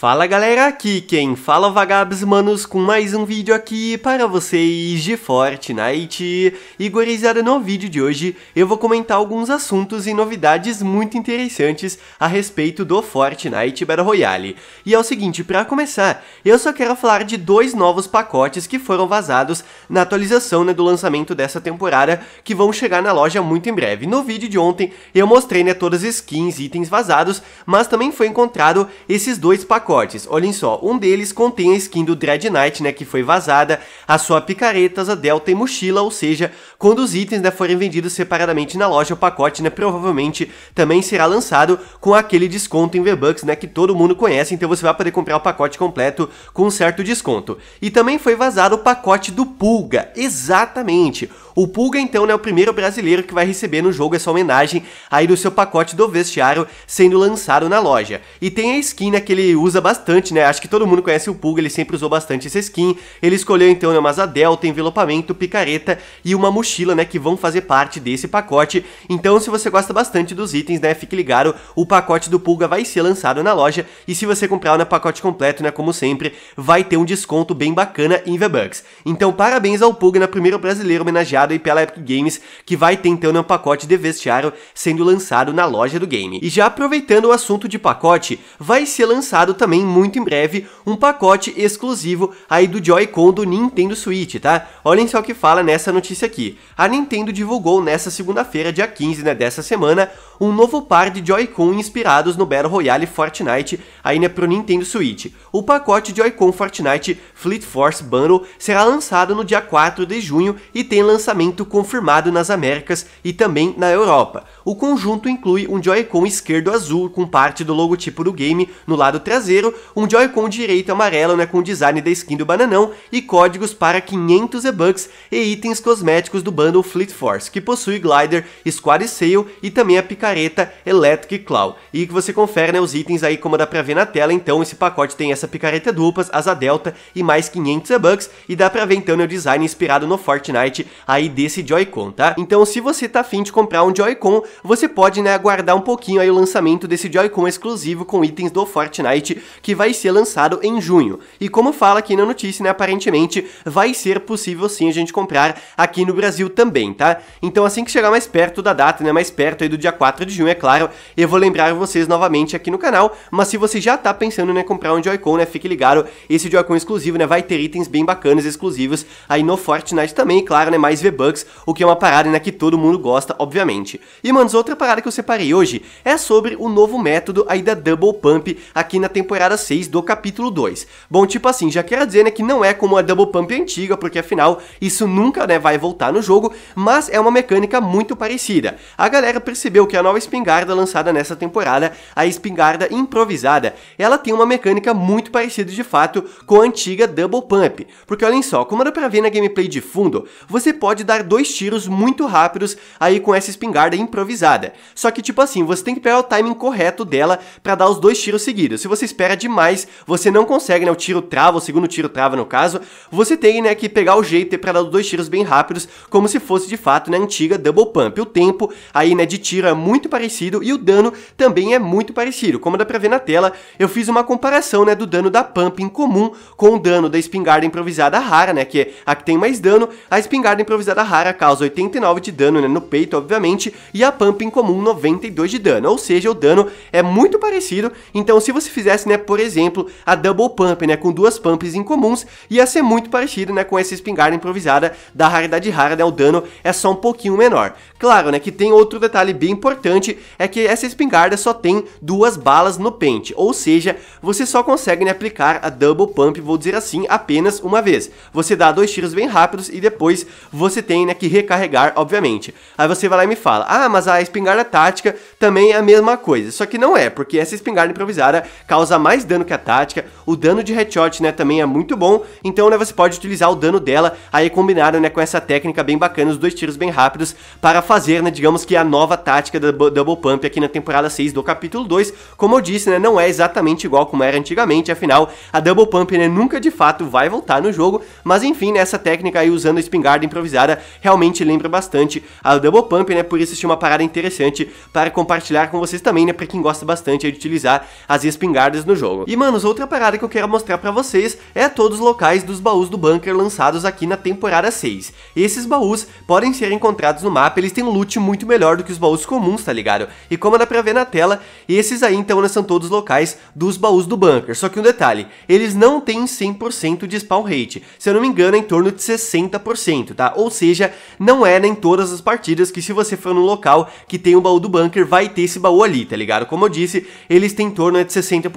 Fala galera, aqui quem fala é vagabos manos com mais um vídeo aqui para vocês de Fortnite e gorizada no vídeo de hoje eu vou comentar alguns assuntos e novidades muito interessantes a respeito do Fortnite Battle Royale e é o seguinte, para começar eu só quero falar de dois novos pacotes que foram vazados na atualização né, do lançamento dessa temporada que vão chegar na loja muito em breve no vídeo de ontem eu mostrei né, todas as skins, itens vazados mas também foi encontrado esses dois pacotes pacotes. Olhem só, um deles contém a skin do Dread Knight, né, que foi vazada, a sua picareta, a delta e mochila, ou seja, quando os itens né, forem vendidos separadamente na loja, o pacote né, provavelmente também será lançado com aquele desconto em V-Bucks né, que todo mundo conhece, então você vai poder comprar o pacote completo com um certo desconto. E também foi vazado o pacote do Pulga, exatamente. O Pulga, então, né, é o primeiro brasileiro que vai receber no jogo essa homenagem aí do seu pacote do vestiário sendo lançado na loja. E tem a skin né, que ele usa usa bastante, né? Acho que todo mundo conhece o Pulga, ele sempre usou bastante essa skin. Ele escolheu então né, uma asa delta, envelopamento, picareta e uma mochila, né? Que vão fazer parte desse pacote. Então, se você gosta bastante dos itens, né? Fique ligado, o pacote do Pulga vai ser lançado na loja. E se você comprar o né, pacote completo, né? Como sempre, vai ter um desconto bem bacana em V-Bucks. Então, parabéns ao Pulga, né? Primeiro brasileiro homenageado aí pela Epic Games, que vai ter então né, um pacote de vestiário sendo lançado na loja do game. E já aproveitando o assunto de pacote, vai ser lançado também também, muito em breve, um pacote exclusivo aí do Joy-Con do Nintendo Switch, tá? Olhem só o que fala nessa notícia aqui. A Nintendo divulgou nessa segunda-feira, dia 15 né, dessa semana, um novo par de Joy-Con inspirados no Battle Royale Fortnite aí né, pro Nintendo Switch. O pacote Joy-Con Fortnite Fleet Force Bundle será lançado no dia 4 de junho e tem lançamento confirmado nas Américas e também na Europa. O conjunto inclui um Joy-Con esquerdo azul com parte do logotipo do game no lado traseiro terceiro, um Joy-Con direito amarelo né, com o design da skin do Bananão e códigos para 500 e-bucks e itens cosméticos do bundle Fleet Force, que possui Glider, Squad Sail e também a picareta Electric Claw. E que você confere né, os itens aí como dá pra ver na tela, então esse pacote tem essa picareta duplas, asa delta e mais 500 e-bucks e dá pra ver então né, o design inspirado no Fortnite aí desse Joy-Con, tá? Então se você tá afim de comprar um Joy-Con, você pode né, aguardar um pouquinho aí o lançamento desse Joy-Con exclusivo com itens do Fortnite que vai ser lançado em junho. E como fala aqui na notícia, né, aparentemente vai ser possível sim a gente comprar aqui no Brasil também, tá? Então assim que chegar mais perto da data, né, mais perto aí do dia 4 de junho, é claro, eu vou lembrar vocês novamente aqui no canal, mas se você já tá pensando, né, comprar um Joy-Con, né, fique ligado, esse Joy-Con exclusivo, né, vai ter itens bem bacanas, exclusivos aí no Fortnite também, claro, né, mais V-Bucks, o que é uma parada, né, que todo mundo gosta, obviamente. E, manos, outra parada que eu separei hoje é sobre o novo método aí da Double Pump aqui na temporada temporada 6 do capítulo 2. Bom, tipo assim, já quero dizer né, que não é como a Double Pump antiga, porque afinal isso nunca né, vai voltar no jogo, mas é uma mecânica muito parecida. A galera percebeu que a nova espingarda lançada nessa temporada, a espingarda improvisada, ela tem uma mecânica muito parecida de fato com a antiga Double Pump, porque olhem só, como dá pra ver na gameplay de fundo, você pode dar dois tiros muito rápidos aí com essa espingarda improvisada, só que tipo assim, você tem que pegar o timing correto dela para dar os dois tiros seguidos, se você espera demais, você não consegue, né? O tiro trava, o segundo tiro trava no caso, você tem, né, que pegar o jeito para dar dois tiros bem rápidos, como se fosse de fato, né, antiga Double Pump. O tempo aí, né, de tiro é muito parecido e o dano também é muito parecido. Como dá pra ver na tela, eu fiz uma comparação, né, do dano da Pump em comum com o dano da espingarda improvisada rara, né, que é a que tem mais dano. A espingarda improvisada rara causa 89 de dano, né, no peito, obviamente, e a Pump em comum 92 de dano, ou seja, o dano é muito parecido, então se você fizesse né, por exemplo, a Double Pump, né, com duas pumps incomuns, ia ser muito parecida, né, com essa espingarda improvisada da raridade rara, né, o dano é só um pouquinho menor. Claro, né, que tem outro detalhe bem importante, é que essa espingarda só tem duas balas no pente, ou seja, você só consegue, né, aplicar a Double Pump, vou dizer assim, apenas uma vez. Você dá dois tiros bem rápidos e depois você tem, né, que recarregar, obviamente. Aí você vai lá e me fala, ah, mas a espingarda tática também é a mesma coisa, só que não é, porque essa espingarda improvisada causa mais dano que a tática, o dano de headshot, né, também é muito bom, então, né, você pode utilizar o dano dela aí combinado, né, com essa técnica bem bacana, os dois tiros bem rápidos, para fazer, né, digamos que a nova tática da Double Pump aqui na temporada 6 do capítulo 2, como eu disse, né, não é exatamente igual como era antigamente, afinal, a Double Pump, né, nunca de fato vai voltar no jogo, mas enfim, né, essa técnica aí usando a espingarda improvisada realmente lembra bastante a Double Pump, né, por isso tinha uma parada interessante para compartilhar com vocês também, né, para quem gosta bastante de utilizar as espingardas no jogo. E, manos, outra parada que eu quero mostrar pra vocês é todos os locais dos baús do bunker lançados aqui na temporada 6. Esses baús podem ser encontrados no mapa, eles têm um loot muito melhor do que os baús comuns, tá ligado? E como dá pra ver na tela, esses aí, então, são todos locais dos baús do bunker. Só que um detalhe, eles não têm 100% de spawn rate. Se eu não me engano, é em torno de 60%, tá? Ou seja, não é nem todas as partidas que se você for num local que tem o um baú do bunker, vai ter esse baú ali, tá ligado? Como eu disse, eles têm em torno de 60%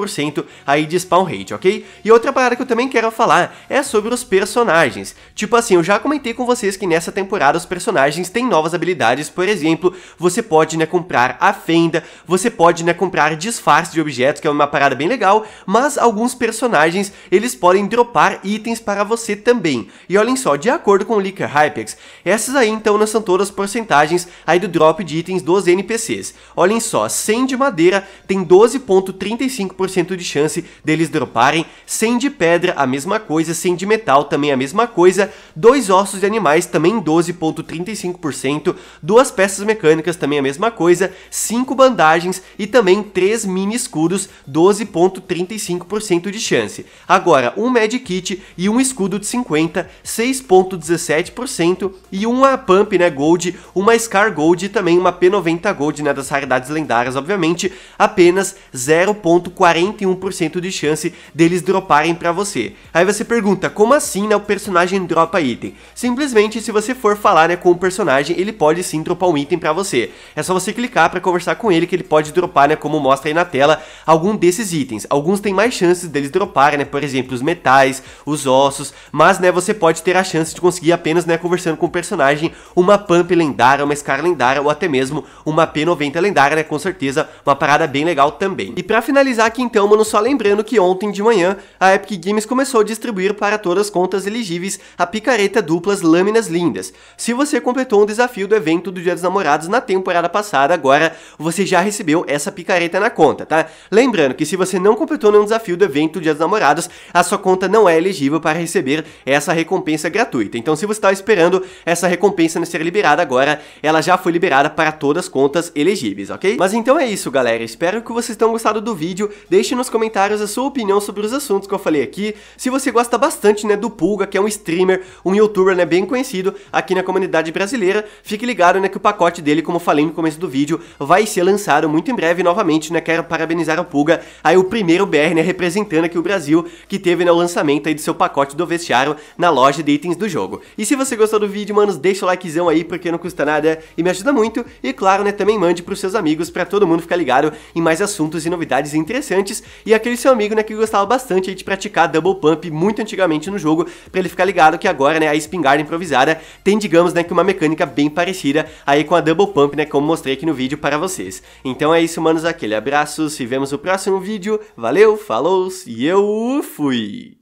aí de spawn rate, ok? E outra parada que eu também quero falar é sobre os personagens. Tipo assim, eu já comentei com vocês que nessa temporada os personagens têm novas habilidades, por exemplo, você pode né, comprar a fenda, você pode né, comprar disfarce de objetos, que é uma parada bem legal, mas alguns personagens eles podem dropar itens para você também. E olhem só, de acordo com o Leaker Hypex, essas aí então não são todas as porcentagens aí do drop de itens dos NPCs. Olhem só, 100 de madeira tem 12.35% de chance deles droparem, 100 de pedra, a mesma coisa, 100 de metal, também a mesma coisa, dois ossos de animais, também 12,35%, duas peças mecânicas, também a mesma coisa, cinco bandagens e também três mini escudos, 12,35% de chance. Agora, um medkit Kit e um escudo de 50, 6,17% e uma Pump, né, Gold, uma Scar Gold e também uma P90 Gold, né, das raridades lendárias, obviamente, apenas 0,45%. 51% de chance deles droparem para você. Aí você pergunta, como assim né, o personagem dropa item? Simplesmente se você for falar né, com o personagem, ele pode sim dropar um item para você. É só você clicar para conversar com ele que ele pode dropar, né, como mostra aí na tela, algum desses itens. Alguns têm mais chances deles droparem, né, por exemplo, os metais, os ossos, mas né, você pode ter a chance de conseguir apenas né, conversando com o personagem uma pump lendária, uma scar lendária ou até mesmo uma P90 lendária, né, com certeza uma parada bem legal também. E para finalizar aqui então, então, mano, só lembrando que ontem de manhã a Epic Games começou a distribuir para todas as contas elegíveis a picareta duplas Lâminas Lindas. Se você completou um desafio do evento do Dia dos Namorados na temporada passada, agora você já recebeu essa picareta na conta, tá? Lembrando que se você não completou nenhum desafio do evento do Dia dos Namorados, a sua conta não é elegível para receber essa recompensa gratuita. Então, se você estava esperando essa recompensa não ser liberada agora, ela já foi liberada para todas as contas elegíveis, ok? Mas então é isso, galera. Espero que vocês tenham gostado do vídeo. Deixe deixe nos comentários a sua opinião sobre os assuntos que eu falei aqui. Se você gosta bastante né, do Pulga, que é um streamer, um youtuber né, bem conhecido aqui na comunidade brasileira, fique ligado né, que o pacote dele, como falei no começo do vídeo, vai ser lançado muito em breve novamente. Né, quero parabenizar o Pulga, aí o primeiro BR né, representando aqui o Brasil, que teve né, o lançamento aí do seu pacote do vestiário na loja de itens do jogo. E se você gostou do vídeo, manos, deixa o likezão aí, porque não custa nada e me ajuda muito. E claro, né, também mande os seus amigos para todo mundo ficar ligado em mais assuntos e novidades interessantes e aquele seu amigo, né, que gostava bastante de praticar double pump muito antigamente no jogo, para ele ficar ligado que agora, né, a espingarda improvisada tem, digamos, né, que uma mecânica bem parecida aí com a double pump, né, como mostrei aqui no vídeo para vocês. Então é isso, manos, aquele abraço, se vemos no próximo vídeo, valeu, falou e eu fui!